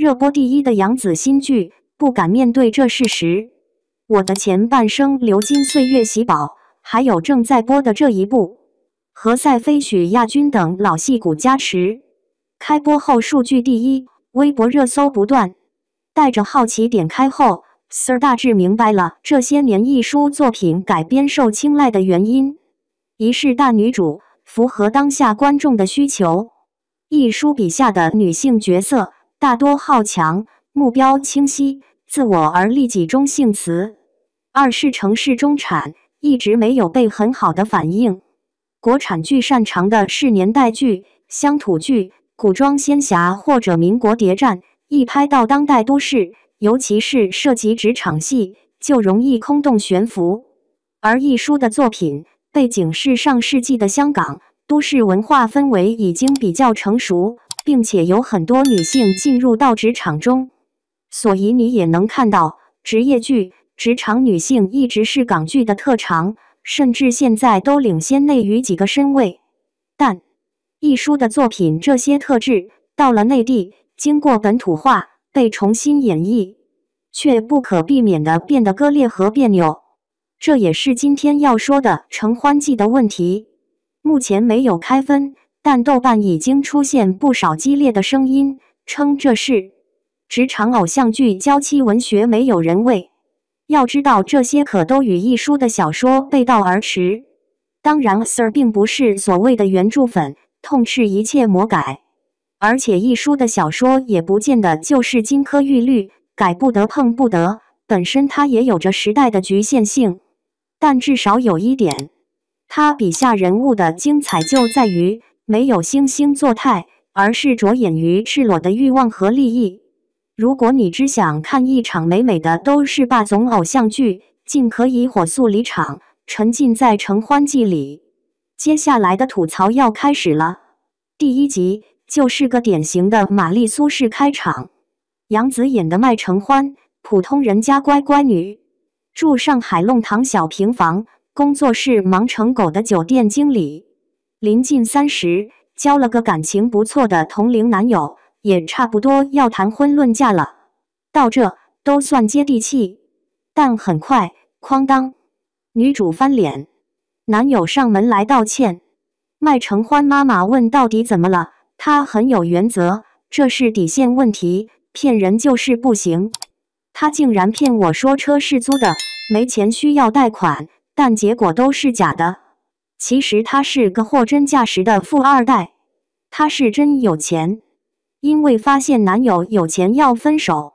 热播第一的杨紫新剧，不敢面对这事实。我的前半生、流金岁月、喜宝，还有正在播的这一部，何赛飞、许亚军等老戏骨加持，开播后数据第一，微博热搜不断。带着好奇点开后，Sir 大致明白了这些年一书作品改编受青睐的原因：一是大女主，符合当下观众的需求；一书笔下的女性角色。大多好强，目标清晰，自我而利己中性词。二是城市中产一直没有被很好的反映。国产剧擅长的是年代剧、乡土剧、古装仙侠或者民国谍战，一拍到当代都市，尤其是涉及职场戏，就容易空洞悬浮。而一书的作品背景是上世纪的香港，都市文化氛围已经比较成熟。并且有很多女性进入到职场中，所以你也能看到职业剧、职场女性一直是港剧的特长，甚至现在都领先内娱几个身位。但一书的作品，这些特质到了内地，经过本土化被重新演绎，却不可避免地变得割裂和别扭。这也是今天要说的《承欢记》的问题。目前没有开分。但豆瓣已经出现不少激烈的声音，称这是职场偶像剧、娇妻文学，没有人味。要知道，这些可都与一书的小说背道而驰。当然，Sir 并不是所谓的原著粉，痛斥一切魔改。而且，一书的小说也不见得就是金科玉律，改不得、碰不得。本身它也有着时代的局限性。但至少有一点，他笔下人物的精彩就在于。没有惺惺作态，而是着眼于赤裸的欲望和利益。如果你只想看一场美美的都是霸总偶像剧，尽可以火速离场，沉浸在《承欢记》里。接下来的吐槽要开始了。第一集就是个典型的玛丽苏式开场：杨紫演的麦成欢，普通人家乖乖女，住上海弄堂小平房，工作室忙成狗的酒店经理。临近三十，交了个感情不错的同龄男友，也差不多要谈婚论嫁了。到这都算接地气，但很快，哐当，女主翻脸，男友上门来道歉。麦承欢妈妈问到底怎么了？她很有原则，这是底线问题，骗人就是不行。他竟然骗我说车是租的，没钱需要贷款，但结果都是假的。其实他是个货真价实的富二代，他是真有钱。因为发现男友有钱要分手，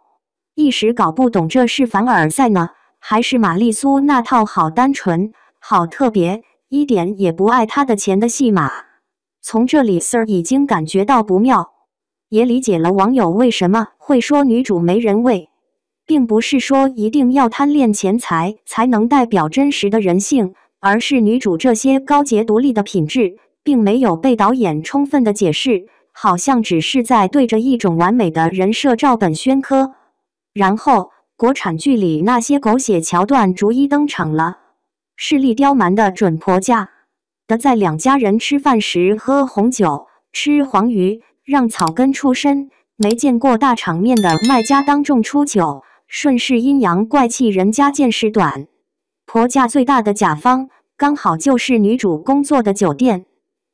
一时搞不懂这是凡尔赛呢，还是玛丽苏那套好单纯、好特别，一点也不爱他的钱的戏码。从这里，Sir 已经感觉到不妙，也理解了网友为什么会说女主没人味，并不是说一定要贪恋钱财才能代表真实的人性。而是女主这些高洁独立的品质，并没有被导演充分的解释，好像只是在对着一种完美的人设照本宣科。然后国产剧里那些狗血桥段逐一登场了：势力刁蛮的准婆家的在两家人吃饭时喝红酒、吃黄鱼，让草根出身没见过大场面的卖家当众出酒，顺势阴阳怪气人家见识短。婆家最大的甲方。刚好就是女主工作的酒店，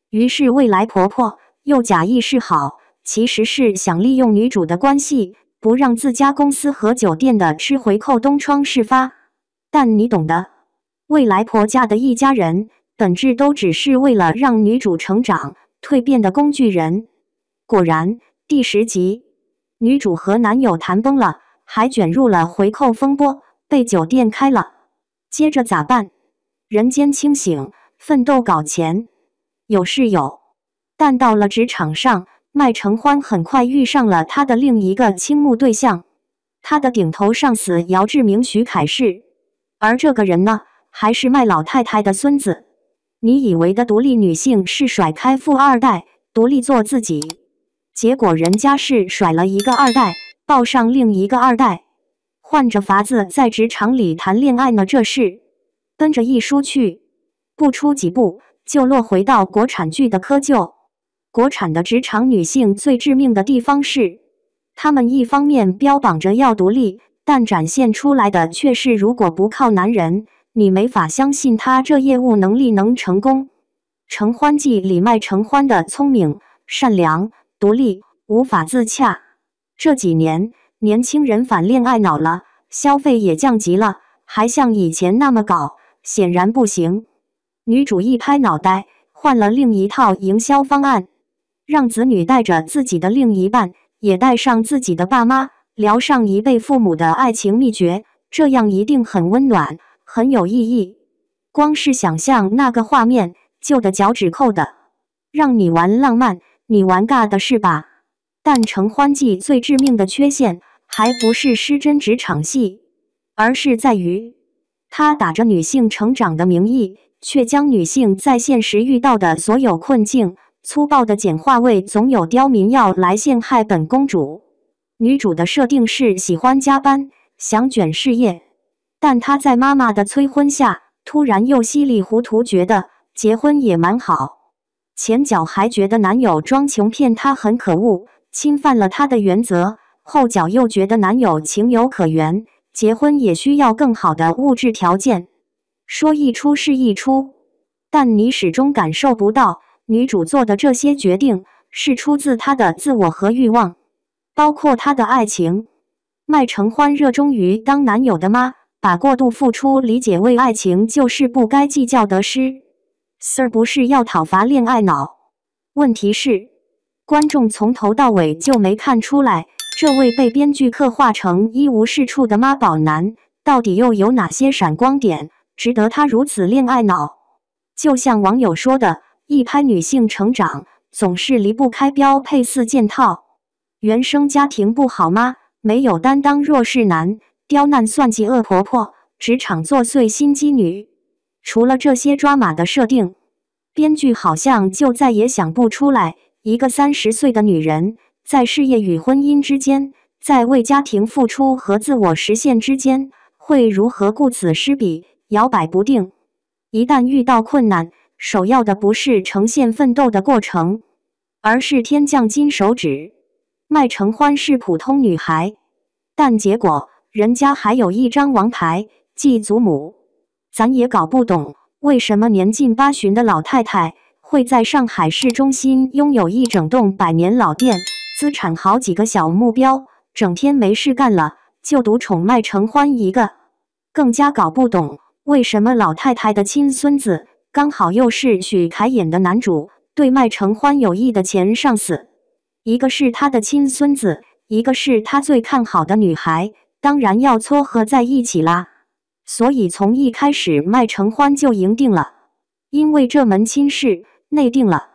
于是未来婆婆又假意示好，其实是想利用女主的关系，不让自家公司和酒店的吃回扣。东窗事发，但你懂的，未来婆家的一家人本质都只是为了让女主成长、蜕变的工具人。果然，第十集，女主和男友谈崩了，还卷入了回扣风波，被酒店开了。接着咋办？人间清醒，奋斗搞钱，有是有，但到了职场上，麦承欢很快遇上了他的另一个倾慕对象，他的顶头上司姚志明徐凯世，而这个人呢，还是麦老太太的孙子。你以为的独立女性是甩开富二代，独立做自己，结果人家是甩了一个二代，抱上另一个二代，换着法子在职场里谈恋爱呢，这是。跟着一书去，不出几步就落回到国产剧的窠臼。国产的职场女性最致命的地方是，她们一方面标榜着要独立，但展现出来的却是如果不靠男人，你没法相信她这业务能力能成功。《承欢记》里卖承欢的聪明、善良、独立，无法自洽。这几年年轻人反恋爱脑了，消费也降级了，还像以前那么搞。显然不行。女主一拍脑袋，换了另一套营销方案，让子女带着自己的另一半，也带上自己的爸妈，聊上一辈父母的爱情秘诀。这样一定很温暖，很有意义。光是想象那个画面，就的脚趾扣的，让你玩浪漫，你玩尬的是吧？但《成欢记》最致命的缺陷，还不是失真职场戏，而是在于。他打着女性成长的名义，却将女性在现实遇到的所有困境粗暴地简化为总有刁民要来陷害本公主。女主的设定是喜欢加班，想卷事业，但她在妈妈的催婚下，突然又稀里糊涂觉得结婚也蛮好。前脚还觉得男友装穷骗她很可恶，侵犯了她的原则，后脚又觉得男友情有可原。结婚也需要更好的物质条件，说一出是一出，但你始终感受不到女主做的这些决定是出自她的自我和欲望，包括她的爱情。麦承欢热衷于当男友的吗？把过度付出理解为爱情，就是不该计较得失。Sir 不是要讨伐恋爱脑？问题是，观众从头到尾就没看出来。这位被编剧刻画成一无是处的妈宝男，到底又有哪些闪光点，值得他如此恋爱脑？就像网友说的：“一拍女性成长，总是离不开标配四件套。原生家庭不好吗？没有担当弱势男，刁难算计恶婆婆，职场作祟心机女。除了这些抓马的设定，编剧好像就再也想不出来一个三十岁的女人。”在事业与婚姻之间，在为家庭付出和自我实现之间，会如何顾此失彼、摇摆不定？一旦遇到困难，首要的不是呈现奋斗的过程，而是天降金手指。麦承欢是普通女孩，但结果人家还有一张王牌，即祖母。咱也搞不懂，为什么年近八旬的老太太会在上海市中心拥有一整栋百年老店？资产好几个小目标，整天没事干了，就独宠麦承欢一个。更加搞不懂，为什么老太太的亲孙子刚好又是许凯演的男主，对麦承欢有意的前上司，一个是他的亲孙子，一个是他最看好的女孩，当然要撮合在一起啦。所以从一开始，麦承欢就赢定了，因为这门亲事内定了。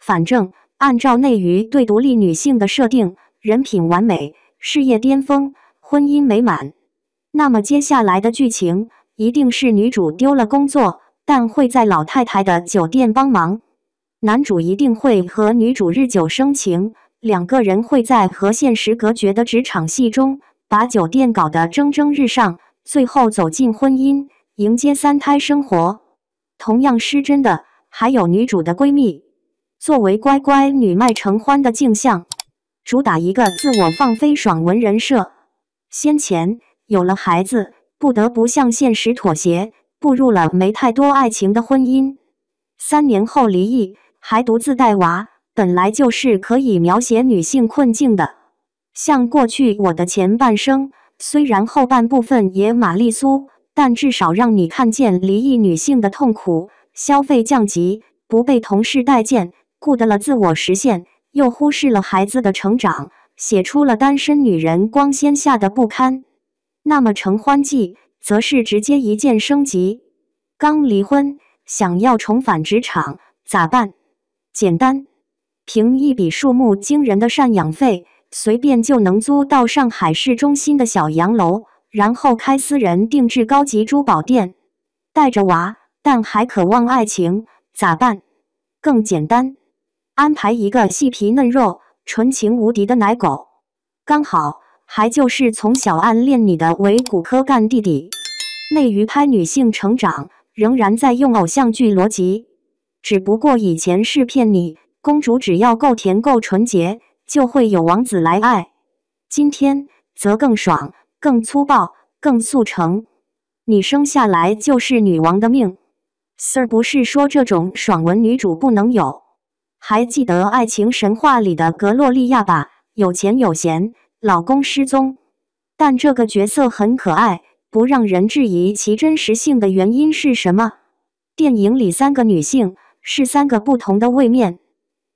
反正。按照内娱对独立女性的设定，人品完美，事业巅峰，婚姻美满，那么接下来的剧情一定是女主丢了工作，但会在老太太的酒店帮忙。男主一定会和女主日久生情，两个人会在和现实隔绝的职场戏中把酒店搞得蒸蒸日上，最后走进婚姻，迎接三胎生活。同样失真的还有女主的闺蜜。作为乖乖女卖成欢的镜像，主打一个自我放飞爽文人设。先前有了孩子，不得不向现实妥协，步入了没太多爱情的婚姻。三年后离异，还独自带娃，本来就是可以描写女性困境的。像过去我的前半生，虽然后半部分也玛丽苏，但至少让你看见离异女性的痛苦、消费降级、不被同事待见。顾得了自我实现，又忽视了孩子的成长，写出了单身女人光鲜下的不堪。那么《成欢记》则是直接一键升级。刚离婚，想要重返职场咋办？简单，凭一笔数目惊人的赡养费，随便就能租到上海市中心的小洋楼，然后开私人定制高级珠宝店。带着娃，但还渴望爱情咋办？更简单。安排一个细皮嫩肉、纯情无敌的奶狗，刚好还就是从小暗恋你的维骨科干弟弟。内娱拍女性成长，仍然在用偶像剧逻辑，只不过以前是骗你，公主只要够甜够纯洁，就会有王子来爱。今天则更爽、更粗暴、更速成。你生下来就是女王的命，Sir 不是说这种爽文女主不能有。还记得爱情神话里的格洛利亚吧？有钱有闲，老公失踪。但这个角色很可爱，不让人质疑其真实性的原因是什么？电影里三个女性是三个不同的位面：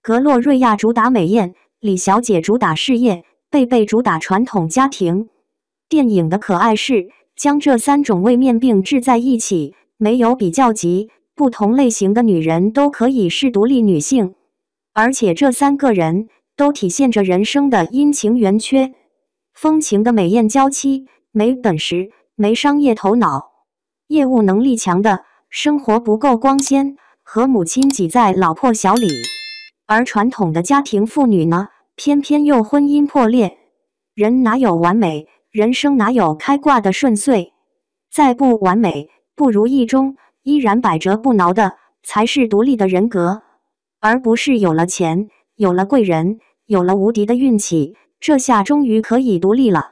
格洛瑞亚主打美艳，李小姐主打事业，贝贝主打传统家庭。电影的可爱是将这三种位面并置在一起，没有比较级，不同类型的女人都可以是独立女性。而且这三个人都体现着人生的阴晴圆缺。风情的美艳娇妻，没本事，没商业头脑，业务能力强的，生活不够光鲜，和母亲挤在老破小里；而传统的家庭妇女呢，偏偏又婚姻破裂。人哪有完美？人生哪有开挂的顺遂？再不完美、不如意中，依然百折不挠的，才是独立的人格。而不是有了钱，有了贵人，有了无敌的运气，这下终于可以独立了。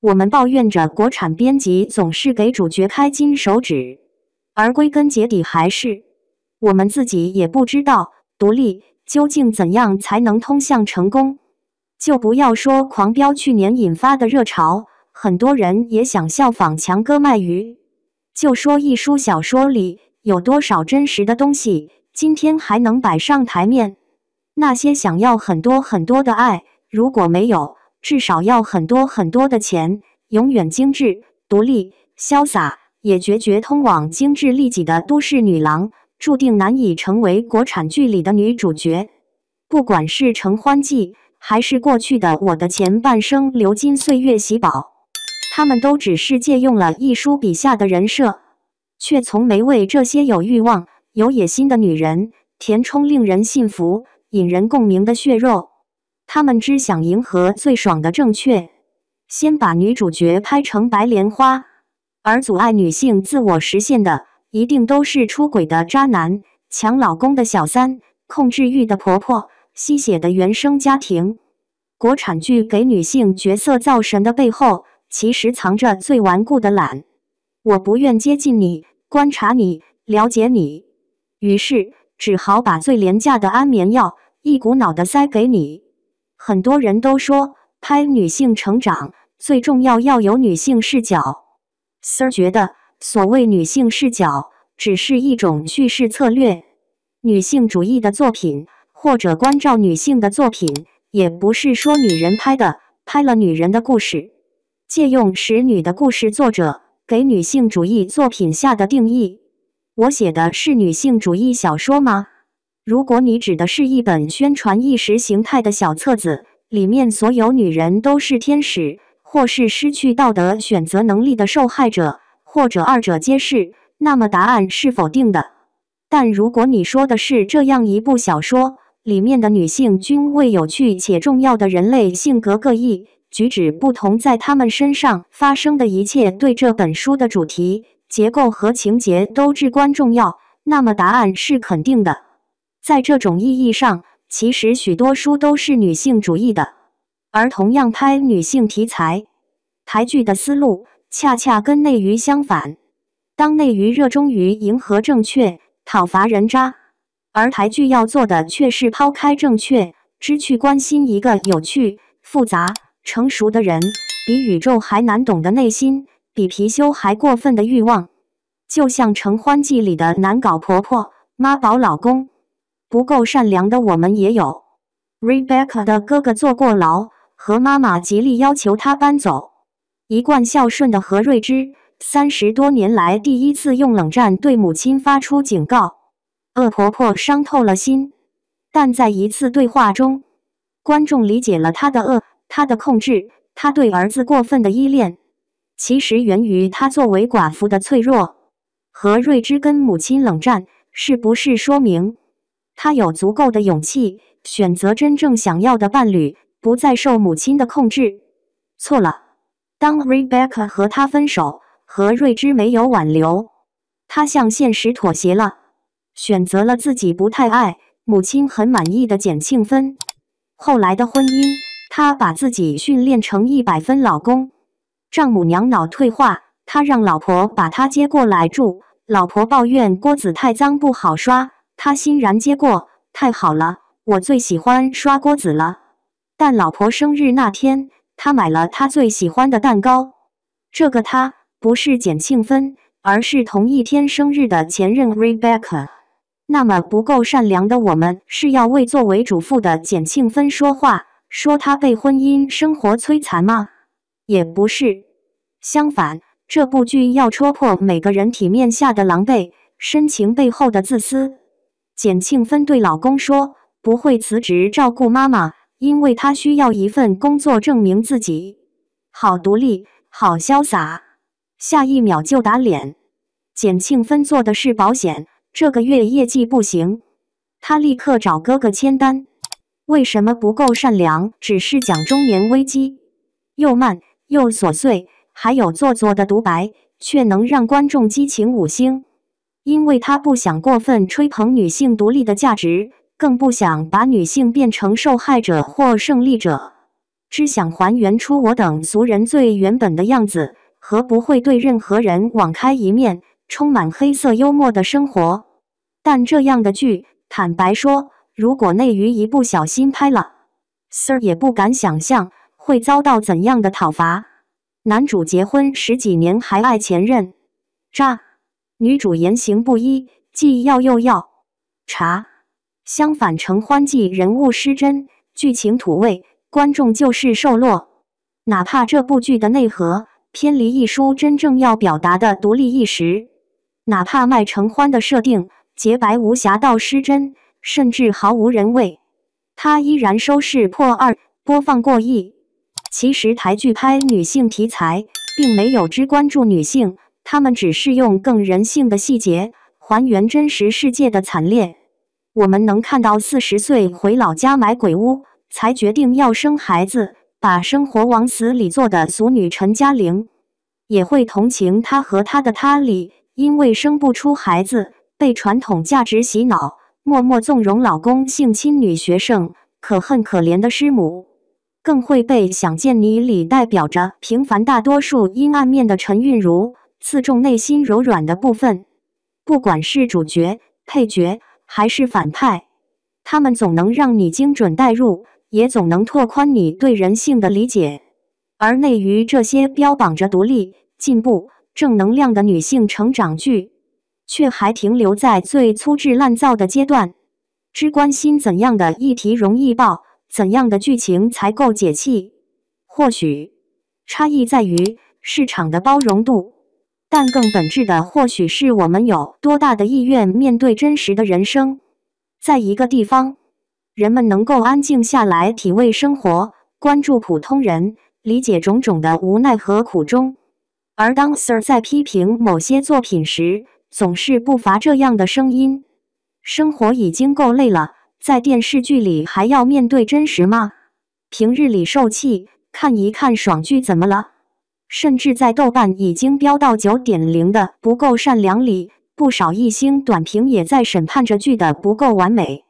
我们抱怨着国产编辑总是给主角开金手指，而归根结底还是我们自己也不知道独立究竟怎样才能通向成功。就不要说狂飙去年引发的热潮，很多人也想效仿强哥卖鱼。就说一书小说里有多少真实的东西。今天还能摆上台面？那些想要很多很多的爱，如果没有，至少要很多很多的钱。永远精致、独立、潇洒，也决绝，通往精致利己的都市女郎，注定难以成为国产剧里的女主角。不管是《承欢记》，还是过去的《我的前半生》《流金岁月》《喜宝》，他们都只是借用了一书笔下的人设，却从没为这些有欲望。有野心的女人，填充令人信服、引人共鸣的血肉。她们只想迎合最爽的正确，先把女主角拍成白莲花。而阻碍女性自我实现的，一定都是出轨的渣男、抢老公的小三、控制欲的婆婆、吸血的原生家庭。国产剧给女性角色造神的背后，其实藏着最顽固的懒。我不愿接近你，观察你，了解你。于是只好把最廉价的安眠药一股脑的塞给你。很多人都说拍女性成长最重要要有女性视角，Sir 觉得所谓女性视角只是一种叙事策略。女性主义的作品或者关照女性的作品，也不是说女人拍的，拍了女人的故事。借用使女的故事作者给女性主义作品下的定义。我写的是女性主义小说吗？如果你指的是一本宣传意识形态的小册子，里面所有女人都是天使，或是失去道德选择能力的受害者，或者二者皆是，那么答案是否定的。但如果你说的是这样一部小说，里面的女性均为有趣且重要的人类，性格各异，举止不同，在她们身上发生的一切对这本书的主题。结构和情节都至关重要，那么答案是肯定的。在这种意义上，其实许多书都是女性主义的。而同样拍女性题材台剧的思路，恰恰跟内娱相反。当内娱热衷于迎合正确、讨伐人渣，而台剧要做的却是抛开正确，之去关心一个有趣、复杂、成熟的人，比宇宙还难懂的内心。比貔貅还过分的欲望，就像《承欢记》里的难搞婆婆妈宝老公，不够善良的我们也有。Rebecca 的哥哥坐过牢，何妈妈极力要求他搬走。一贯孝顺的何瑞芝，三十多年来第一次用冷战对母亲发出警告。恶婆婆伤透了心，但在一次对话中，观众理解了她的恶，她的控制，她对儿子过分的依恋。其实源于他作为寡妇的脆弱。何瑞芝跟母亲冷战，是不是说明他有足够的勇气选择真正想要的伴侣，不再受母亲的控制？错了。当 Rebecca 和他分手，何瑞芝没有挽留，他向现实妥协了，选择了自己不太爱、母亲很满意的简庆芬。后来的婚姻，他把自己训练成一百分老公。丈母娘脑退化，他让老婆把他接过来住。老婆抱怨锅子太脏不好刷，他欣然接过。太好了，我最喜欢刷锅子了。但老婆生日那天，他买了他最喜欢的蛋糕。这个他不是简庆芬，而是同一天生日的前任 Rebecca。那么不够善良的我们，是要为作为主妇的简庆芬说话，说她被婚姻生活摧残吗？也不是，相反，这部剧要戳破每个人体面下的狼狈，深情背后的自私。简庆芬对老公说：“不会辞职照顾妈妈，因为她需要一份工作证明自己，好独立，好潇洒。”下一秒就打脸，简庆芬做的是保险，这个月业绩不行，她立刻找哥哥签单。为什么不够善良？只是讲中年危机又慢。又琐碎，还有做作的独白，却能让观众激情五星。因为他不想过分吹捧女性独立的价值，更不想把女性变成受害者或胜利者，只想还原出我等俗人最原本的样子和不会对任何人网开一面、充满黑色幽默的生活。但这样的剧，坦白说，如果内娱一不小心拍了，Sir 也不敢想象。会遭到怎样的讨伐？男主结婚十几年还爱前任，渣；女主言行不一，既要又要，查。相反，承欢记人物失真，剧情土味，观众就是受落。哪怕这部剧的内核偏离一书真正要表达的独立意识，哪怕麦成欢的设定洁白无瑕到失真，甚至毫无人味，他依然收视破二，播放过亿。其实台剧拍女性题材，并没有只关注女性，他们只是用更人性的细节还原真实世界的惨烈。我们能看到四十岁回老家买鬼屋才决定要生孩子，把生活往死里做的俗女陈嘉玲，也会同情她和她的他里，因为生不出孩子被传统价值洗脑，默默纵容老公性侵女学生，可恨可怜的师母。更会被《想见你》里代表着平凡大多数阴暗面的陈韵如刺中内心柔软的部分。不管是主角、配角还是反派，他们总能让你精准代入，也总能拓宽你对人性的理解。而内娱这些标榜着独立、进步、正能量的女性成长剧，却还停留在最粗制滥造的阶段，只关心怎样的议题容易爆。怎样的剧情才够解气？或许差异在于市场的包容度，但更本质的，或许是我们有多大的意愿面对真实的人生。在一个地方，人们能够安静下来体味生活，关注普通人，理解种种的无奈和苦衷。而当 Sir 在批评某些作品时，总是不乏这样的声音：生活已经够累了。在电视剧里还要面对真实吗？平日里受气，看一看爽剧怎么了？甚至在豆瓣已经飙到九点零的《不够善良》里，不少一星短评也在审判着剧的不够完美。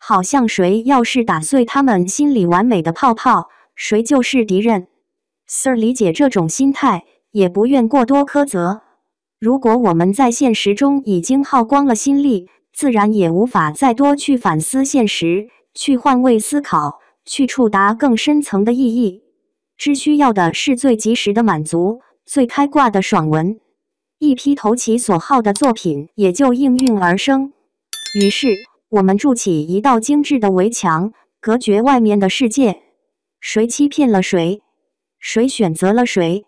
好像谁要是打碎他们心里完美的泡泡，谁就是敌人。Sir 理解这种心态，也不愿过多苛责。如果我们在现实中已经耗光了心力，自然也无法再多去反思现实，去换位思考，去触达更深层的意义。只需要的是最及时的满足，最开挂的爽文，一批投其所好的作品也就应运而生。于是，我们筑起一道精致的围墙，隔绝外面的世界。谁欺骗了谁？谁选择了谁？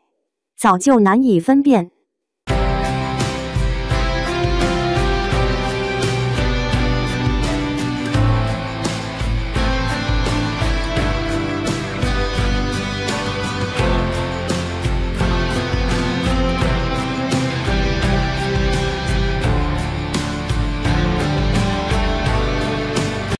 早就难以分辨。